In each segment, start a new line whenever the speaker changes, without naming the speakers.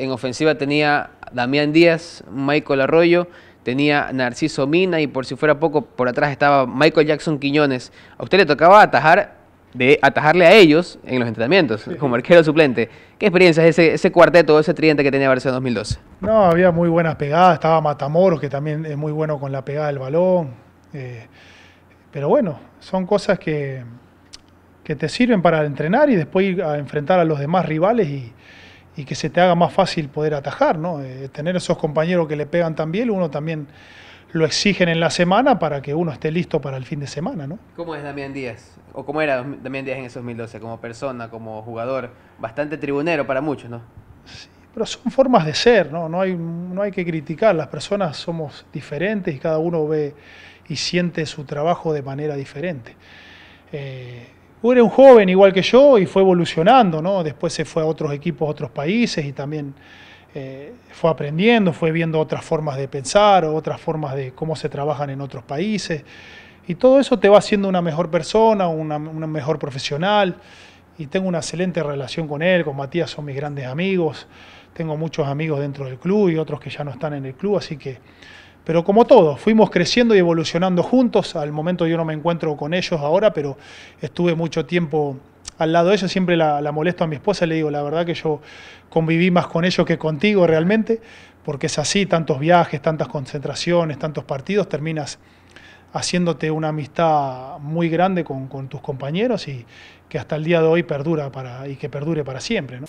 en ofensiva tenía Damián Díaz, Michael Arroyo, tenía Narciso Mina y por si fuera poco, por atrás estaba Michael Jackson Quiñones. A usted le tocaba atajar de atajarle a ellos en los entrenamientos como arquero suplente. ¿Qué experiencia es ese, ese cuarteto, ese tridente que tenía Barcelona 2012?
No, había muy buenas pegadas, estaba Matamoros, que también es muy bueno con la pegada del balón. Eh, pero bueno, son cosas que, que te sirven para entrenar y después ir a enfrentar a los demás rivales y, y que se te haga más fácil poder atajar, ¿no? Eh, tener esos compañeros que le pegan también, uno también lo exigen en la semana para que uno esté listo para el fin de semana, ¿no?
¿Cómo es Damián Díaz? ¿O cómo era Damián Díaz en esos 2012 como persona, como jugador? Bastante tribunero para muchos, ¿no?
Sí, pero son formas de ser, ¿no? No hay, no hay que criticar, las personas somos diferentes y cada uno ve y siente su trabajo de manera diferente. Eh, era un joven igual que yo y fue evolucionando, ¿no? Después se fue a otros equipos, a otros países y también eh, fue aprendiendo, fue viendo otras formas de pensar, otras formas de cómo se trabajan en otros países. Y todo eso te va haciendo una mejor persona, una, una mejor profesional. Y tengo una excelente relación con él, con Matías son mis grandes amigos. Tengo muchos amigos dentro del club y otros que ya no están en el club, así que pero como todos, fuimos creciendo y evolucionando juntos. Al momento yo no me encuentro con ellos ahora, pero estuve mucho tiempo al lado de ellos. Siempre la, molesto a mi esposa, le digo, la verdad que yo conviví más con ellos que contigo realmente, porque es así, tantos viajes, tantas concentraciones, tantos partidos, terminas haciéndote una amistad muy grande con, tus compañeros y que hasta el día de hoy perdura y que perdure para siempre.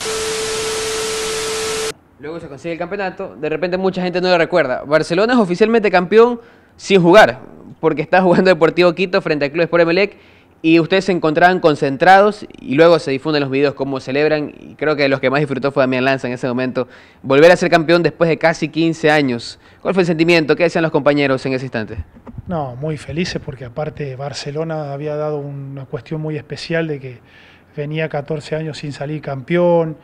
Luego se consigue el campeonato,
de repente mucha gente no lo
recuerda. Barcelona es oficialmente campeón sin jugar, porque está jugando Deportivo Quito frente al Club Sport Emelec y ustedes se encontraban concentrados y luego se difunden los videos cómo celebran y creo que los que más disfrutó fue Damián Lanza en ese momento. Volver a ser campeón después de casi 15 años. ¿Cuál fue el sentimiento? ¿Qué decían los compañeros en ese instante?
No, muy felices porque aparte Barcelona había dado una cuestión muy especial de que venía 14 años sin salir campeón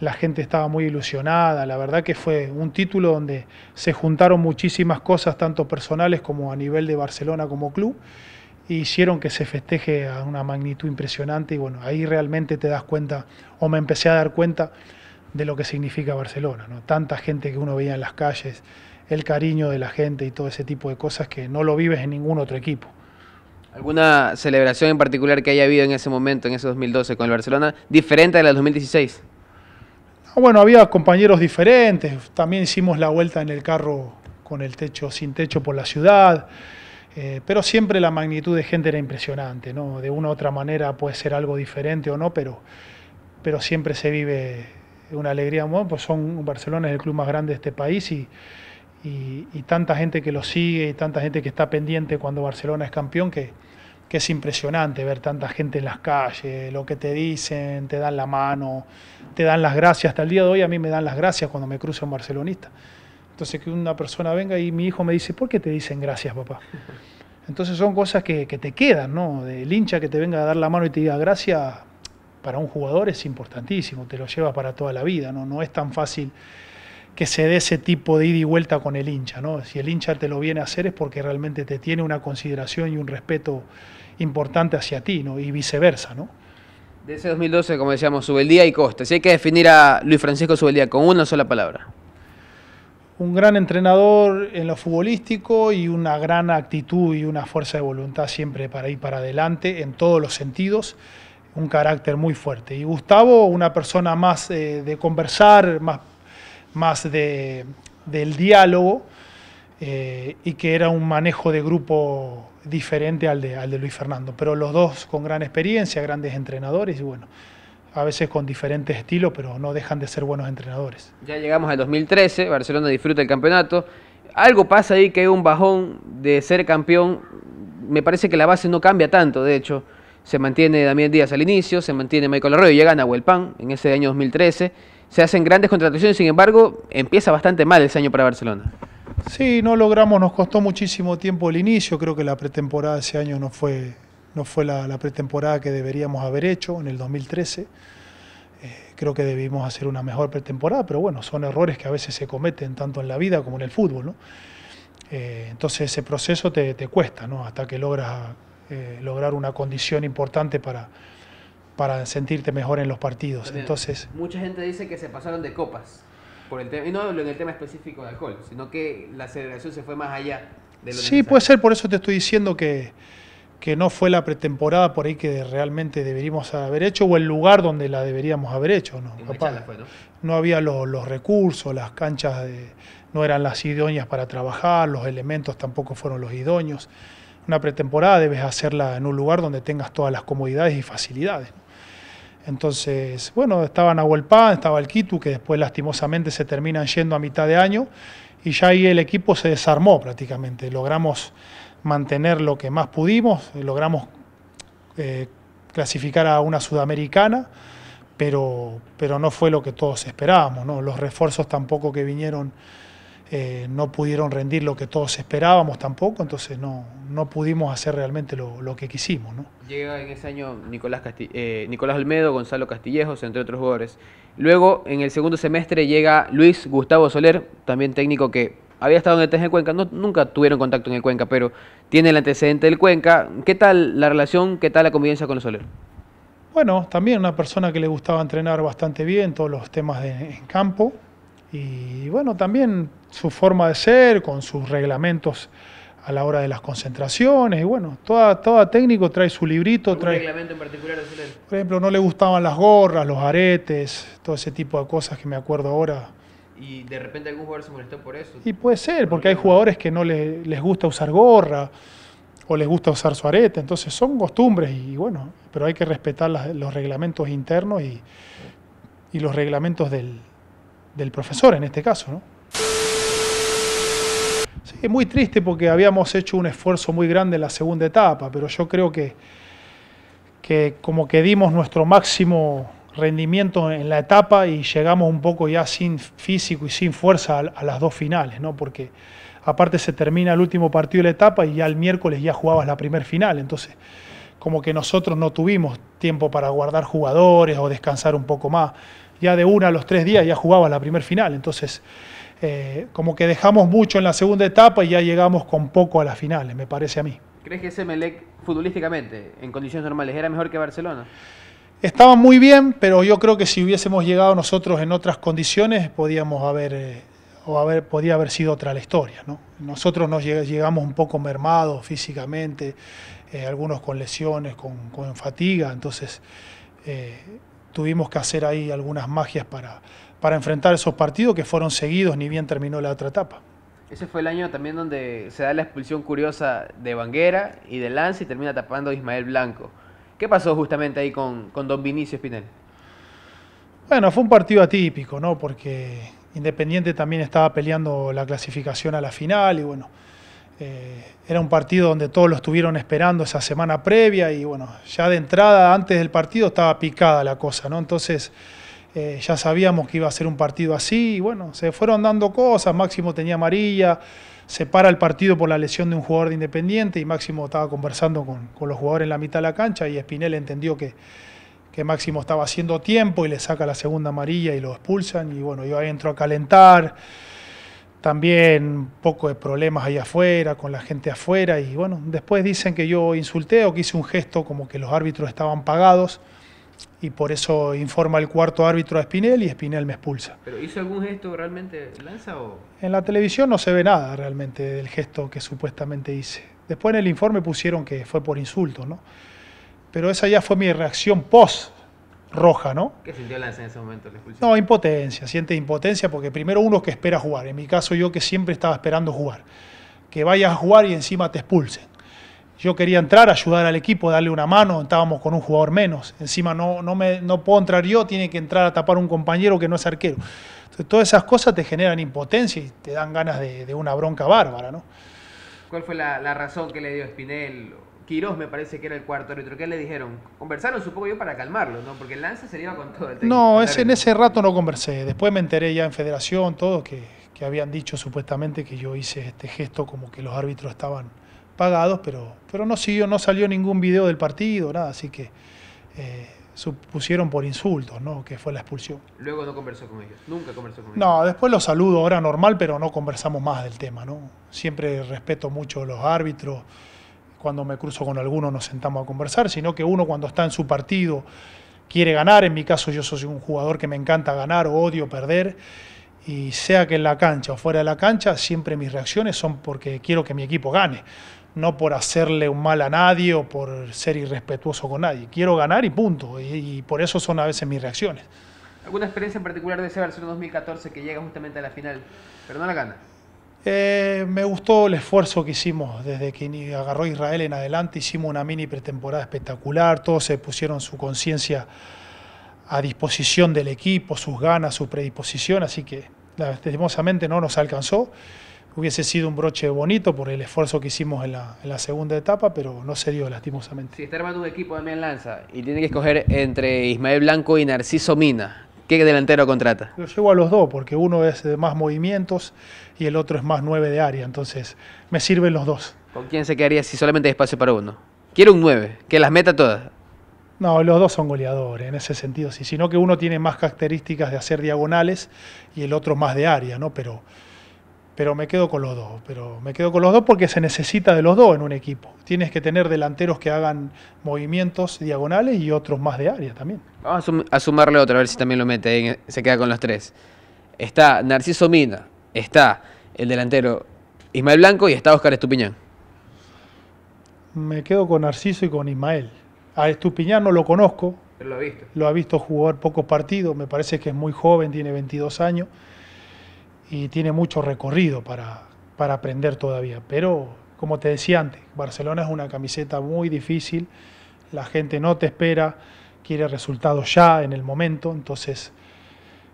la gente estaba muy ilusionada, la verdad que fue un título donde se juntaron muchísimas cosas, tanto personales como a nivel de Barcelona como club, hicieron que se festeje a una magnitud impresionante y bueno, ahí realmente te das cuenta, o me empecé a dar cuenta de lo que significa Barcelona, ¿no? tanta gente que uno veía en las calles, el cariño de la gente y todo ese tipo de cosas que no lo vives en ningún otro equipo.
¿Alguna celebración en particular que haya habido en ese momento, en ese 2012 con el Barcelona, diferente a la del 2016?
Ah, bueno, había compañeros diferentes, también hicimos la vuelta en el carro con el techo, sin techo por la ciudad, eh, pero siempre la magnitud de gente era impresionante, ¿no? De una u otra manera puede ser algo diferente o no, pero, pero siempre se vive una alegría, bueno, pues son, Barcelona es el club más grande de este país y, y tanta gente que lo sigue y tanta gente que está pendiente cuando Barcelona es campeón que que es impresionante ver tanta gente en las calles, lo que te dicen, te dan la mano, te dan las gracias. Hasta el día de hoy a mí me dan las gracias cuando me cruzo un barcelonista. Entonces que una persona venga y mi hijo me dice, ¿por qué te dicen gracias, papá? Entonces son cosas que, te quedan, ¿no? Del hincha que te venga a dar la mano y te diga gracias, para un jugador es importantísimo, te lo lleva para toda la vida, ¿no? No es tan fácil que se dé ese tipo de ida y vuelta con el hincha, ¿no? Si el hincha te lo viene a hacer es porque realmente te tiene una consideración y un respeto importante hacia ti, Y viceversa, ¿no?
De ese 2012, como decíamos, Subeldía y Costa. Si hay que definir a Luis Francisco Subeldía con una sola palabra.
Un gran entrenador en lo futbolístico y una gran actitud y una fuerza de voluntad siempre para ir para adelante en todos los sentidos. Un carácter muy fuerte. Y Gustavo, una persona más eh, de conversar, más, más de, del diálogo eh, y que era un manejo de grupo diferente al de, Luis Fernando. Pero los dos con gran experiencia, grandes entrenadores y bueno, a veces con diferentes estilos, pero no dejan de ser buenos entrenadores.
Ya llegamos al 2013, Barcelona disfruta el campeonato. Algo pasa ahí que hay un bajón de ser campeón. Me parece que la base no cambia tanto, de hecho. Se mantiene Damián Díaz al inicio, se mantiene Michael Arroyo, llega a Pan en ese año 2013. Se hacen grandes contrataciones, sin embargo, empieza bastante mal ese año para Barcelona.
Sí, no logramos, nos costó muchísimo tiempo el inicio, creo que la pretemporada ese año no fue, no fue la, pretemporada que deberíamos haber hecho en el 2013. Eh, creo que debimos hacer una mejor pretemporada, pero bueno, son errores que a veces se cometen tanto en la vida como en el fútbol. Eh, entonces ese proceso te, cuesta, ¿no? hasta que logras eh, lograr una condición importante para, para sentirte mejor en los partidos. Entonces,
Mucha gente dice que se pasaron de copas y no en el tema específico de alcohol, sino que la celebración se fue más allá de lo Sí, puede
ser, por eso te estoy diciendo que, que no fue la pretemporada por ahí que realmente deberíamos haber hecho o el lugar donde la deberíamos haber hecho. No, ¿no? había los, recursos, las canchas no eran las idóneas para trabajar, los elementos tampoco fueron los idóneos. Una pretemporada debes hacerla en un lugar donde tengas todas las comodidades y facilidades. Entonces, bueno, estaban Nahuel estaba el Quito, que después lastimosamente se terminan yendo a mitad de año, y ya ahí el equipo se desarmó prácticamente. Logramos mantener lo que más pudimos, logramos eh, clasificar a una sudamericana, pero, pero no fue lo que todos esperábamos, Los refuerzos tampoco que vinieron eh, no pudieron rendir lo que todos esperábamos tampoco, entonces no, no pudimos hacer realmente lo, que quisimos. ¿no?
Llega en ese año Nicolás, Almedo, eh, Nicolás Olmedo, Gonzalo Castillejos, entre otros jugadores. Luego, en el segundo semestre, llega Luis Gustavo Soler, también técnico que había estado en el TG Cuenca, no, nunca tuvieron contacto en el Cuenca, pero tiene el antecedente del Cuenca. ¿Qué tal la relación, qué tal la convivencia con el Soler?
Bueno, también una persona que le gustaba entrenar bastante bien todos los temas de, en campo. Y bueno, también su forma de ser, con sus reglamentos a la hora de las concentraciones. Y bueno, toda, técnico trae su librito. ¿Algún reglamento en particular? Por ejemplo, no le gustaban las gorras, los aretes, todo ese tipo de cosas que me acuerdo ahora.
¿Y de repente algún jugador se molestó por eso? Y puede
ser, porque hay jugadores que no les, gusta usar gorra o les gusta usar su arete. Entonces son costumbres y bueno, pero hay que respetar los reglamentos internos y, los reglamentos del, del profesor en este caso, ¿no? es muy triste porque habíamos hecho un esfuerzo muy grande en la segunda etapa, pero yo creo que, que como que dimos nuestro máximo rendimiento en la etapa y llegamos un poco ya sin físico y sin fuerza a, las dos finales, ¿no? Porque aparte se termina el último partido de la etapa y ya el miércoles ya jugabas la primer final, entonces como que nosotros no tuvimos tiempo para guardar jugadores o descansar un poco más ya de una a los tres días ya jugaba la primer final. Entonces, eh, como que dejamos mucho en la segunda etapa y ya llegamos con poco a las finales, me parece a mí.
¿Crees que ese Melec futbolísticamente, en condiciones normales, era mejor que Barcelona?
Estaba muy bien, pero yo creo que si hubiésemos llegado nosotros en otras condiciones, podíamos haber, eh, o haber, podía haber sido otra la historia. Nosotros nos llegamos un poco mermados físicamente, eh, algunos con lesiones, con, fatiga, entonces tuvimos que hacer ahí algunas magias para, para enfrentar esos partidos que fueron seguidos ni bien terminó la otra etapa.
Ese fue el año también donde se da la expulsión curiosa de Banguera y de Lance y termina tapando a Ismael Blanco. ¿Qué pasó justamente ahí con, con Don Vinicio Espinel?
Bueno, fue un partido atípico, ¿no? Porque Independiente también estaba peleando la clasificación a la final y bueno, eh, era un partido donde todos lo estuvieron esperando esa semana previa y bueno, ya de entrada, antes del partido, estaba picada la cosa, ¿no? Entonces eh, ya sabíamos que iba a ser un partido así y bueno, se fueron dando cosas, Máximo tenía amarilla, se para el partido por la lesión de un jugador de Independiente y Máximo estaba conversando con, los jugadores en la mitad de la cancha y Espinel entendió que, que Máximo estaba haciendo tiempo y le saca la segunda amarilla y lo expulsan y bueno, yo ahí entro a calentar. También poco de problemas allá afuera, con la gente afuera. Y bueno, después dicen que yo insulté o que hice un gesto como que los árbitros estaban pagados y por eso informa el cuarto árbitro a Spinel y Espinel me expulsa.
¿Pero hizo algún gesto realmente Lanza o...?
En la televisión no se ve nada realmente del gesto que supuestamente hice. Después en el informe pusieron que fue por insulto, ¿no? Pero esa ya fue mi reacción post roja, ¿no?
¿Qué sintió Lance en ese
momento? No, impotencia, siente impotencia porque primero uno que espera jugar, en mi caso yo que siempre estaba esperando jugar, que vayas a jugar y encima te expulsen. Yo quería entrar, ayudar al equipo, darle una mano, estábamos con un jugador menos, encima no, no, me, no puedo entrar yo, tiene que entrar a tapar un compañero que no es arquero. Entonces todas esas cosas te generan impotencia y te dan ganas de, una bronca bárbara, ¿no?
¿Cuál fue la, la razón que le dio Spinel Girós me parece que era el cuarto árbitro. ¿Qué le dijeron? Conversaron supongo yo para calmarlo, ¿no? Porque el lance se iba con todo el No, en ese
rato no conversé. Después me enteré ya en federación, todo que, habían dicho supuestamente que yo hice este gesto como que los árbitros estaban pagados, pero, pero no siguió, no salió ningún video del partido, nada, así que eh, supusieron por insultos, ¿no? Que fue la expulsión.
Luego no conversó con ellos, nunca conversó con ellos. No,
después los saludo ahora normal, pero no conversamos más del tema, ¿no? Siempre respeto mucho a los árbitros cuando me cruzo con alguno nos sentamos a conversar, sino que uno cuando está en su partido quiere ganar, en mi caso yo soy un jugador que me encanta ganar o odio perder, y sea que en la cancha o fuera de la cancha, siempre mis reacciones son porque quiero que mi equipo gane, no por hacerle un mal a nadie o por ser irrespetuoso con nadie, quiero ganar y punto, y, por eso son a veces mis reacciones.
¿Alguna experiencia en particular de ese Barcelona 2014 que llega justamente a la final, pero no la gana?
Eh, me gustó el esfuerzo que hicimos desde que agarró Israel en adelante. Hicimos una mini pretemporada espectacular. Todos se pusieron su conciencia a disposición del equipo, sus ganas, su predisposición. Así que, lastimosamente, no nos alcanzó. Hubiese sido un broche bonito por el esfuerzo que hicimos en la, segunda etapa, pero no se dio, lastimosamente.
Si está armando un equipo, también Lanza, y tiene que escoger entre Ismael Blanco y Narciso Mina, ¿Qué delantero contrata?
Yo llevo a los dos, porque uno es de más movimientos y el otro es más nueve de área, entonces me sirven los dos.
¿Con quién se quedaría si solamente hay espacio para uno? Quiero un 9, que las meta todas.
No, los dos son goleadores en ese sentido, sí, sino que uno tiene más características de hacer diagonales y el otro más de área, ¿no? Pero pero me quedo con los dos. Pero me quedo con los dos porque se necesita de los dos en un equipo. Tienes que tener delanteros que hagan movimientos diagonales y otros más de área también.
Vamos a, sumarle otra, a ver si también lo mete. Se queda con los tres. Está Narciso Mina, está el delantero Ismael Blanco y está Oscar Estupiñán.
Me quedo con Narciso y con Ismael. A Estupiñán no lo conozco. lo ha visto. Lo ha visto jugar pocos partidos. Me parece que es muy joven, tiene 22 años y tiene mucho recorrido para, para aprender todavía. Pero, como te decía antes, Barcelona es una camiseta muy difícil, la gente no te espera, quiere resultados ya, en el momento, entonces...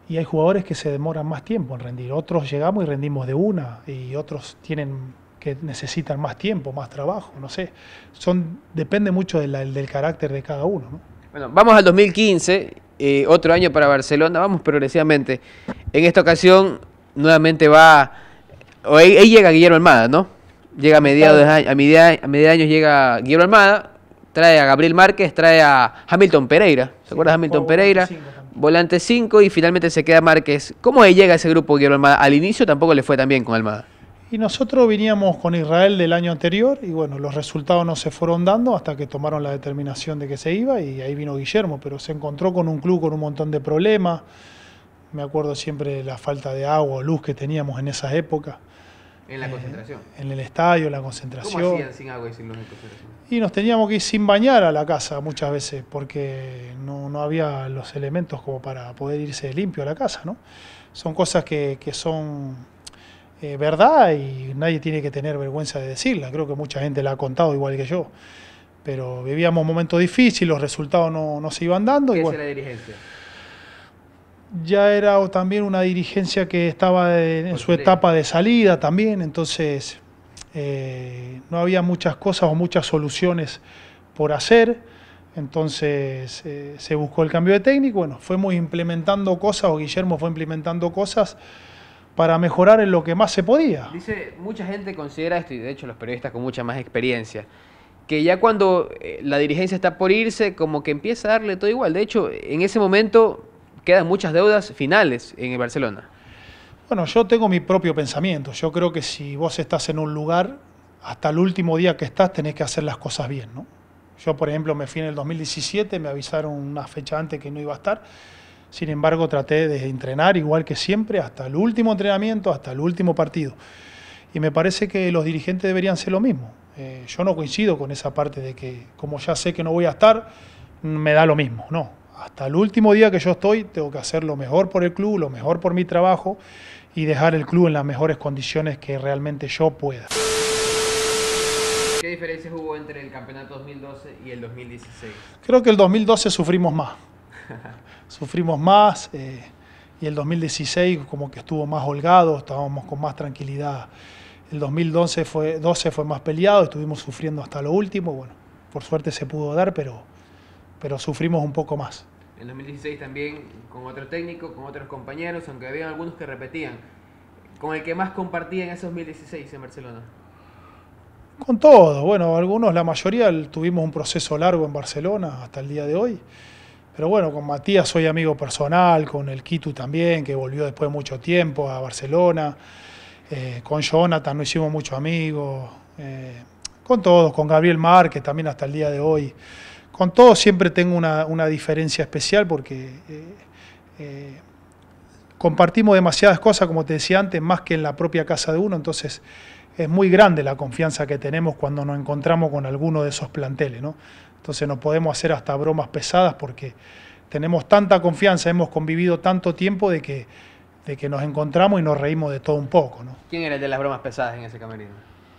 Y hay jugadores que se demoran más tiempo en rendir. Otros llegamos y rendimos de una, y otros tienen que necesitan más tiempo, más trabajo, no sé. Son, depende mucho del carácter de cada uno.
Bueno, vamos al 2015, eh, otro año para Barcelona, vamos progresivamente. En esta ocasión nuevamente va. O ahí, llega Guillermo Almada, ¿no? Llega a mediados de año, a mediados años llega Guillermo Almada, trae a Gabriel Márquez, trae a Hamilton Pereira. ¿Se acuerda de Hamilton Pereira? volante 5 y finalmente se queda Márquez. ¿Cómo llega ese grupo Guillermo Almada? Al inicio tampoco le fue tan bien con Almada.
Y nosotros veníamos con Israel del año anterior y bueno, los resultados no se fueron dando hasta que tomaron la determinación de que se iba y ahí vino Guillermo, pero se encontró con un club con un montón de problemas. Me acuerdo siempre de la falta de agua o luz que teníamos en esa época.
¿En la concentración?
Eh, en el estadio, en la concentración. y nos teníamos que ir sin bañar a la casa muchas veces porque no, había los elementos como para poder irse limpio a la casa, ¿no? Son cosas que, que son eh, verdad y nadie tiene que tener vergüenza de decirla. Creo que mucha gente la ha contado igual que yo. Pero vivíamos momentos difíciles, los resultados no, se iban dando. y ya era también una dirigencia que estaba en su etapa de salida también, entonces eh, no había muchas cosas o muchas soluciones por hacer, entonces eh, se buscó el cambio de técnico, bueno, fuimos implementando cosas o Guillermo fue implementando cosas para mejorar en lo que más se podía.
Dice, mucha gente considera esto, y de hecho los periodistas con mucha más experiencia, que ya cuando eh, la dirigencia está por irse, como que empieza a darle todo igual. De hecho, en ese momento quedan muchas deudas finales en el Barcelona.
Bueno, yo tengo mi propio pensamiento. Yo creo que si vos estás en un lugar, hasta el último día que estás tenés que hacer las cosas bien, ¿no? Yo, por ejemplo, me fui en el 2017, me avisaron una fecha antes que no iba a estar. Sin embargo, traté de entrenar igual que siempre, hasta el último entrenamiento, hasta el último partido. Y me parece que los dirigentes deberían ser lo mismo. Eh, yo no coincido con esa parte de que, como ya sé que no voy a estar, me da lo mismo. No, hasta el último día que yo estoy, tengo que hacer lo mejor por el club, lo mejor por mi trabajo y dejar el club en las mejores condiciones que realmente yo pueda.
¿Qué diferencias hubo entre el campeonato 2012 y el 2016?
Creo que el 2012 sufrimos más. sufrimos más eh, y el 2016 como que estuvo más holgado, estábamos con más tranquilidad. El 2012 fue, 12 fue más peleado, estuvimos sufriendo hasta lo último. Bueno, por suerte se pudo dar, pero pero sufrimos un poco más.
En 2016 también con otro técnico, con otros compañeros, aunque había algunos que repetían. ¿Con el que más compartían en ese 2016 en Barcelona?
Con todos, bueno, algunos, la mayoría tuvimos un proceso largo en Barcelona hasta el día de hoy. Pero bueno, con Matías soy amigo personal, con el Kitu también, que volvió después de mucho tiempo a Barcelona. Eh, con Jonathan no hicimos muchos amigos. Eh, con todos, con Gabriel Márquez también hasta el día de hoy. Con todos siempre tengo una, diferencia especial porque eh, eh, compartimos demasiadas cosas, como te decía antes, más que en la propia casa de uno, entonces es muy grande la confianza que tenemos cuando nos encontramos con alguno de esos planteles, Entonces nos podemos hacer hasta bromas pesadas porque tenemos tanta confianza, hemos convivido tanto tiempo de que, de que nos encontramos y nos reímos de todo un poco,
¿no? ¿Quién era el de las bromas pesadas en ese camerino?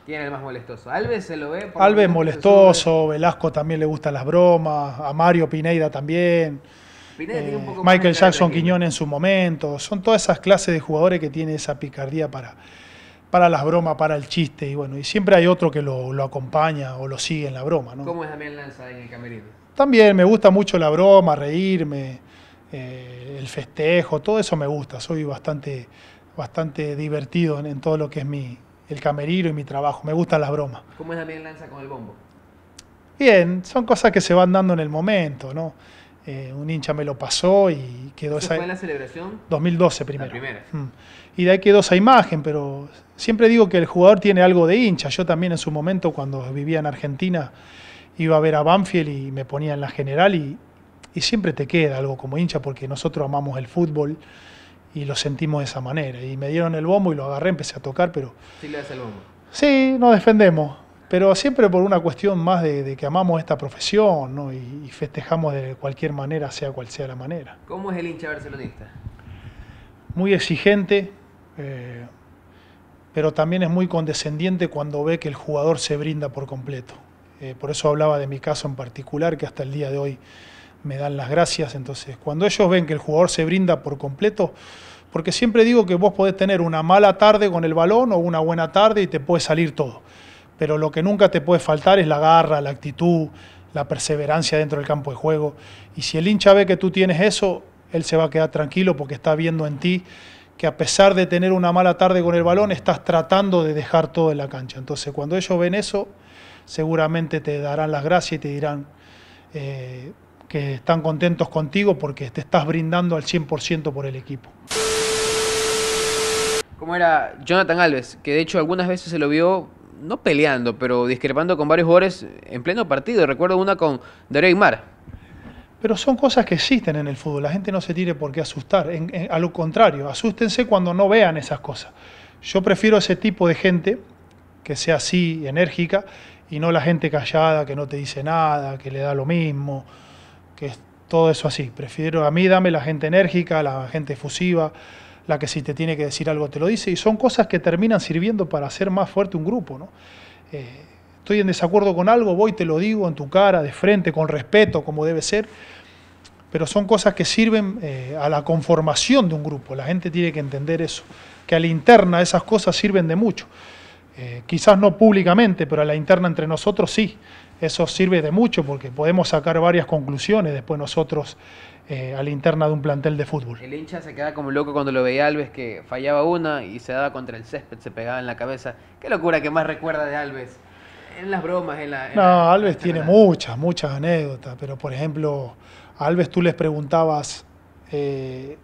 ¿Quién es el más molestoso? Alves se lo ve. Por Alves molestoso,
Velasco también le gustan las bromas, a Mario Pineida también. Eh, Michael Jackson Quiñón en su momento. Son todas esas clases de jugadores que tienen esa picardía para, para las bromas, para el chiste. Y bueno, y siempre hay otro que lo, acompaña o lo sigue en la broma.
¿Cómo es también Lanza en el camerino?
También me gusta mucho la broma, reírme, eh, el festejo, todo eso me gusta. Soy bastante, bastante divertido en todo lo que es mi, el camerino y mi trabajo. Me gustan las bromas.
¿Cómo es también Lanza con el bombo?
Bien, son cosas que se van dando en el momento, ¿no? Eh, un hincha me lo pasó y quedó esa. ¿Fue en la
celebración?
2012 primero. primera. Mm. Y de ahí quedó esa imagen, pero siempre digo que el jugador tiene algo de hincha. Yo también en su momento, cuando vivía en Argentina, iba a ver a Banfield y me ponía en la general y siempre te queda algo como hincha porque nosotros amamos el fútbol y lo sentimos de esa manera. Y me dieron el bombo y lo agarré, empecé a tocar, pero... Sí, le das el bombo. Sí, nos defendemos, pero siempre por una cuestión más de, que amamos esta profesión ¿no? y, festejamos de cualquier manera, sea cual sea la manera.
¿Cómo es el hincha barcelonista?
Muy exigente, eh, pero también es muy condescendiente cuando ve que el jugador se brinda por completo. Eh, por eso hablaba de mi caso en particular, que hasta el día de hoy me dan las gracias. Entonces, cuando ellos ven que el jugador se brinda por completo, porque siempre digo que vos podés tener una mala tarde con el balón o una buena tarde y te puede salir todo. Pero lo que nunca te puede faltar es la garra, la actitud, la perseverancia dentro del campo de juego. Y si el hincha ve que tú tienes eso, él se va a quedar tranquilo porque está viendo en ti que a pesar de tener una mala tarde con el balón, estás tratando de dejar todo en la cancha. Entonces, cuando ellos ven eso, seguramente te darán las gracias y te dirán eh, que están contentos contigo porque te estás brindando al 100% por el equipo
era? Jonathan Alves, que de hecho algunas veces se lo vio no peleando, pero discrepando con varios jugadores en pleno partido. Recuerdo una con Derek Mar.
Pero son cosas que existen en el fútbol. La gente no se tiene por qué asustar. a lo contrario, asústense cuando no vean esas cosas. Yo prefiero ese tipo de gente que sea así, enérgica, y no la gente callada, que no te dice nada, que le da lo mismo, que es todo eso así. Prefiero a mí, dame la gente enérgica, la gente efusiva, la que si te tiene que decir algo te lo dice, y son cosas que terminan sirviendo para hacer más fuerte un grupo. Eh, estoy en desacuerdo con algo, voy, te lo digo en tu cara, de frente, con respeto, como debe ser, pero son cosas que sirven eh, a la conformación de un grupo, la gente tiene que entender eso, que a la interna esas cosas sirven de mucho. Eh, quizás no públicamente, pero a la interna entre nosotros sí eso sirve de mucho porque podemos sacar varias conclusiones después nosotros eh, a la interna de un plantel de fútbol. El hincha
se queda como loco cuando lo veía Alves que fallaba una y se daba contra el césped, se pegaba en la cabeza. Qué locura que más recuerda de Alves. En las bromas, en la... no,
Alves tiene muchas, muchas anécdotas, pero por ejemplo, Alves tú les preguntabas eh,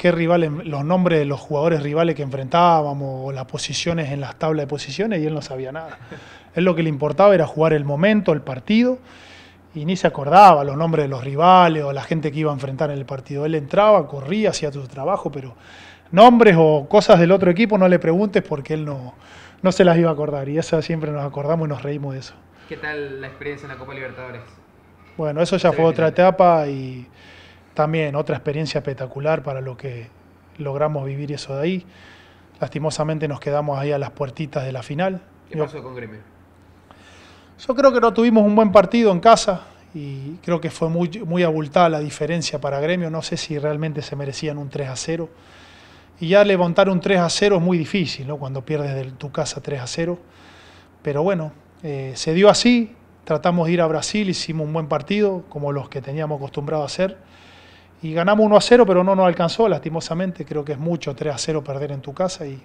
qué rivales, los nombres de los jugadores rivales que enfrentábamos, o las posiciones en las tablas de posiciones, y él no sabía nada. Él lo que le importaba era jugar el momento, el partido, y ni se acordaba los nombres de los rivales o la gente que iba a enfrentar en el partido. Él entraba, corría, hacía su trabajo, pero nombres o cosas del otro equipo no le preguntes porque él no, no se las iba a acordar, y eso siempre nos acordamos y nos reímos de eso.
¿Qué tal la experiencia en la Copa Libertadores?
Bueno, eso ya fue otra etapa y también otra experiencia espectacular para lo que logramos vivir eso de ahí. Lastimosamente nos quedamos ahí a las puertitas de la final. ¿Qué yo, pasó con Gremio? Yo creo que no tuvimos un buen partido en casa y creo que fue muy, abultada la diferencia para Gremio. No sé si realmente se merecían un 3 a 0. Y ya levantar un 3 a 0 es muy difícil, Cuando pierdes de tu casa 3 a 0. Pero bueno, eh, se dio así. Tratamos de ir a Brasil, hicimos un buen partido, como los que teníamos acostumbrado a hacer y ganamos 1 a 0, pero no nos alcanzó, lastimosamente, creo que es mucho 3 a 0 perder en tu casa y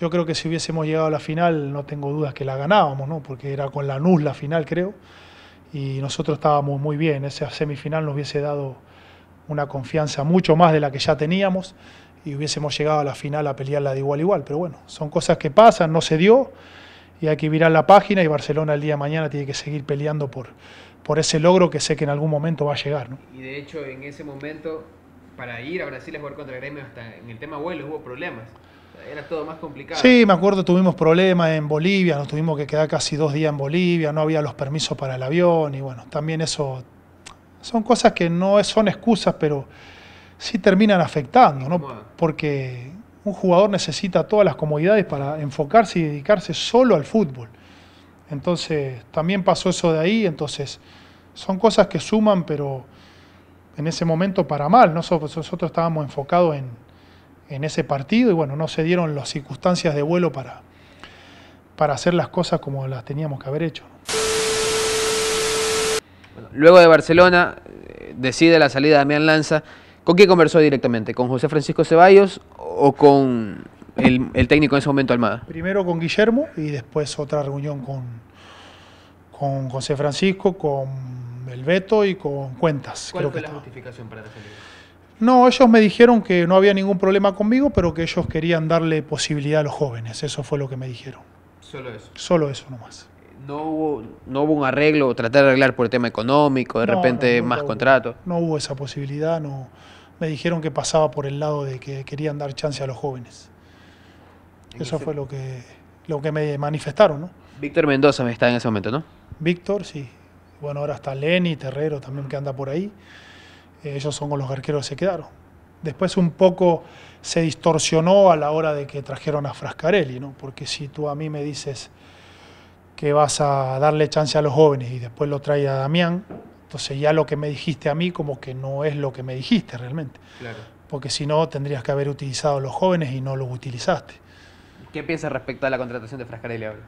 yo creo que si hubiésemos llegado a la final, no tengo dudas que la ganábamos, ¿no? porque era con la NUS la final, creo, y nosotros estábamos muy bien, esa semifinal nos hubiese dado una confianza mucho más de la que ya teníamos y hubiésemos llegado a la final a pelearla de igual a igual, pero bueno, son cosas que pasan, no se dio y aquí que la página y Barcelona el día de mañana tiene que seguir peleando por, por ese logro que sé que en algún momento va a llegar. ¿no?
Y de hecho, en ese momento, para ir a Brasil a jugar contra el Gremio, hasta en el tema vuelo hubo problemas. Era todo más complicado. Sí, me acuerdo,
tuvimos problemas en Bolivia, nos tuvimos que quedar casi dos días en Bolivia, no había los permisos para el avión y bueno, también eso son cosas que no son excusas, pero sí terminan afectando, ¿no? Porque un jugador necesita todas las comodidades para enfocarse y dedicarse solo al fútbol. Entonces, también pasó eso de ahí, entonces son cosas que suman, pero en ese momento para mal. Nosotros, estábamos enfocados en, ese partido y bueno, no se dieron las circunstancias de vuelo para, para hacer las cosas como las teníamos que haber hecho.
luego de Barcelona, eh, decide la salida de Damián Lanza ¿Con quién conversó directamente? ¿Con José Francisco Ceballos o con el, técnico en ese momento Almada?
Primero con Guillermo y después otra reunión con, con José Francisco, con el Beto y con Cuentas. ¿Cuál fue la
justificación para defender?
No, ellos me dijeron que no había ningún problema conmigo, pero que ellos querían darle posibilidad a los jóvenes. Eso fue lo que me dijeron. Solo eso. Solo eso nomás.
No hubo, no hubo un arreglo, o tratar de arreglar por el tema económico, de repente más contratos.
No hubo esa posibilidad, no me dijeron que pasaba por el lado de que querían dar chance a los jóvenes. Eso fue lo que, lo que me manifestaron. ¿no?
Víctor Mendoza está en ese momento, ¿no?
Víctor, sí. Bueno, ahora está Lenny, Terrero también que anda por ahí. Eh, ellos son los arqueros que se quedaron. Después un poco se distorsionó a la hora de que trajeron a Frascarelli, ¿no? Porque si tú a mí me dices que vas a darle chance a los jóvenes y después lo trae a Damián, entonces ya lo que me dijiste a mí como que no es lo que me dijiste realmente. Porque si no, tendrías que haber utilizado a los jóvenes y no los utilizaste.
¿Qué piensas respecto a la contratación de Frascarelli ahora?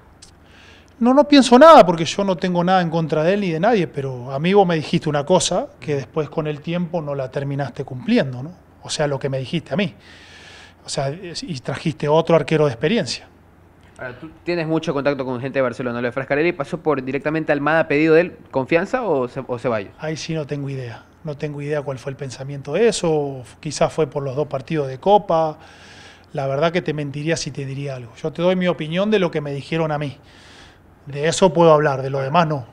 No, no pienso nada porque yo no tengo nada en contra de él ni de nadie, pero a mí vos me dijiste una cosa que después con el tiempo no la terminaste cumpliendo, ¿no? O sea, lo que me dijiste a mí. O sea, y trajiste otro arquero de experiencia
tú tienes mucho contacto con gente de Barcelona. ¿Lo de Frascarelli pasó por directamente Almada a pedido de él, confianza o, o Ceballos?
Ahí sí no tengo idea. No tengo idea cuál fue el pensamiento de eso. Quizás fue por los dos partidos de Copa. La verdad que te mentiría si te diría algo. Yo te doy mi opinión de lo que me dijeron a mí. De eso puedo hablar, de lo demás no.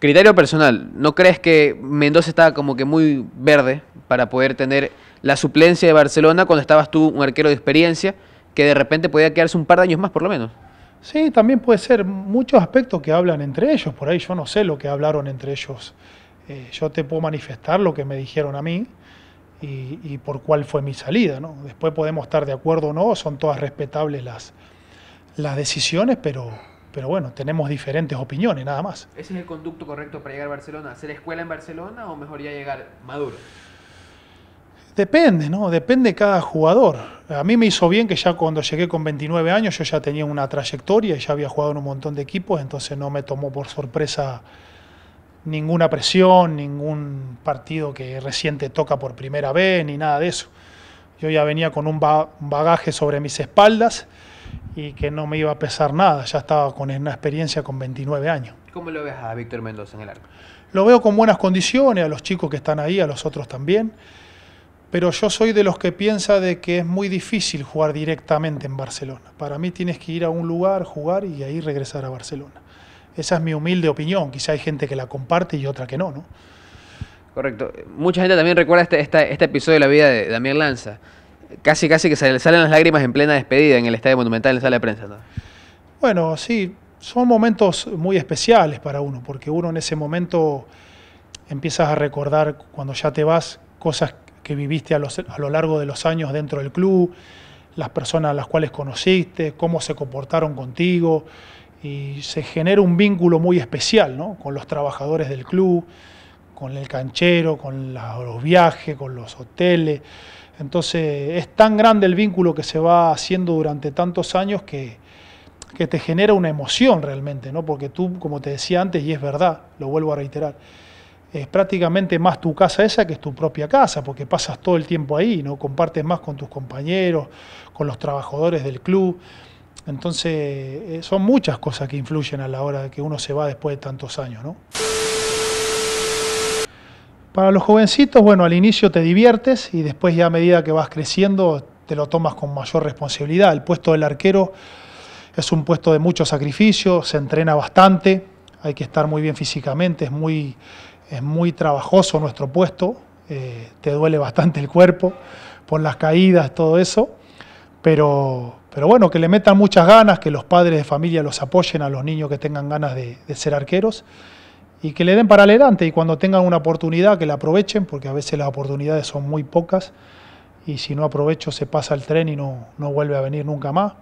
Criterio personal, ¿no crees que Mendoza estaba como que muy verde para poder tener la suplencia de Barcelona cuando estabas tú un arquero de experiencia? que de repente podía quedarse un par de años más por lo menos.
Sí, también puede ser muchos aspectos que hablan entre ellos, por ahí yo no sé lo que hablaron entre ellos. Eh, yo te puedo manifestar lo que me dijeron a mí y, por cuál fue mi salida. ¿no? Después podemos estar de acuerdo o no, son todas respetables las, las decisiones, pero, pero bueno, tenemos diferentes opiniones, nada más.
¿Ese es el conducto correcto para llegar a Barcelona? ¿Hacer escuela en Barcelona o mejor ya llegar maduro?
Depende, ¿no? Depende cada jugador. A mí me hizo bien que ya cuando llegué con 29 años yo ya tenía una trayectoria ya había jugado en un montón de equipos, entonces no me tomó por sorpresa ninguna presión, ningún partido que reciente toca por primera vez, ni nada de eso. Yo ya venía con un bagaje sobre mis espaldas y que no me iba a pesar nada, ya estaba con una experiencia con 29 años.
¿Cómo lo ves a Víctor Mendoza en el arco?
Lo veo con buenas condiciones, a los chicos que están ahí, a los otros también pero yo soy de los que piensa de que es muy difícil jugar directamente en Barcelona. Para mí tienes que ir a un lugar, jugar y ahí regresar a Barcelona. Esa es mi humilde opinión. Quizá hay gente que la comparte y otra que no, ¿no?
Correcto. Mucha gente también recuerda este, este, episodio de la vida de Damián Lanza. Casi, casi que se le salen las lágrimas en plena despedida en el Estadio Monumental, en la sala de prensa.
Bueno, sí, son momentos muy especiales para uno, porque uno en ese momento empiezas a recordar cuando ya te vas cosas que viviste a, lo largo de los años dentro del club, las personas a las cuales conociste, cómo se comportaron contigo, y se genera un vínculo muy especial ¿no? con los trabajadores del club, con el canchero, con los viajes, con los hoteles. Entonces es tan grande el vínculo que se va haciendo durante tantos años que, que te genera una emoción realmente, ¿no? porque tú, como te decía antes, y es verdad, lo vuelvo a reiterar, es prácticamente más tu casa esa que es tu propia casa, porque pasas todo el tiempo ahí, ¿no? Compartes más con tus compañeros, con los trabajadores del club. Entonces, eh, son muchas cosas que influyen a la hora de que uno se va después de tantos años, ¿no? Para los jovencitos, bueno, al inicio te diviertes y después ya a medida que vas creciendo te lo tomas con mayor responsabilidad. El puesto del arquero es un puesto de mucho sacrificio, se entrena bastante, hay que estar muy bien físicamente, es muy es muy trabajoso nuestro puesto, eh, te duele bastante el cuerpo por las caídas, todo eso, pero, pero bueno, que le metan muchas ganas, que los padres de familia los apoyen a los niños que tengan ganas de, ser arqueros y que le den para adelante y cuando tengan una oportunidad que la aprovechen, porque a veces las oportunidades son muy pocas y si no aprovecho se pasa el tren y no, vuelve a venir nunca más.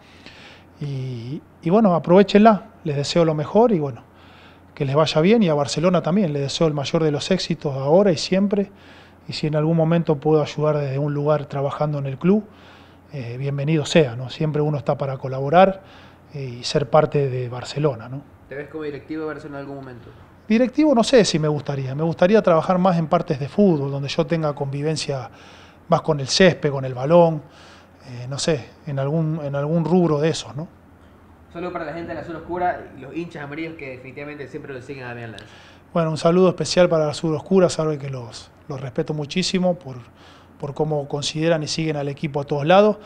Y, y bueno, aprovechenla, les deseo lo mejor y bueno, que les vaya bien y a Barcelona también. Les deseo el mayor de los éxitos ahora y siempre. Y si en algún momento puedo ayudar desde un lugar trabajando en el club, eh, bienvenido sea. ¿no? Siempre uno está para colaborar eh, y ser parte de Barcelona. ¿no?
¿Te ves como directivo de Barcelona en algún momento?
Directivo no sé si me gustaría. Me gustaría trabajar más en partes de fútbol, donde yo tenga convivencia más con el césped, con el balón, eh, no sé, en algún, en algún rubro de esos, ¿no?
Solo para la gente de la Sur Oscura y los hinchas amarillos que definitivamente siempre lo siguen a Damián Lanza.
Bueno, un saludo especial para la Sur Oscura, sabe que los, los respeto muchísimo por, por cómo consideran y siguen al equipo a todos lados.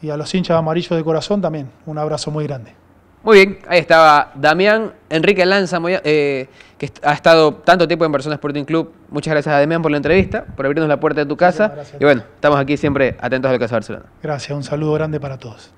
Y a los hinchas amarillos de corazón también, un abrazo muy grande.
Muy bien, ahí estaba Damián Enrique Lanza, eh, que ha estado tanto tiempo en Personas Sporting Club. Muchas gracias a Damián por la entrevista, por abrirnos la puerta de tu casa. Y bueno, estamos aquí siempre atentos al caso Barcelona.
Gracias, un saludo grande para todos.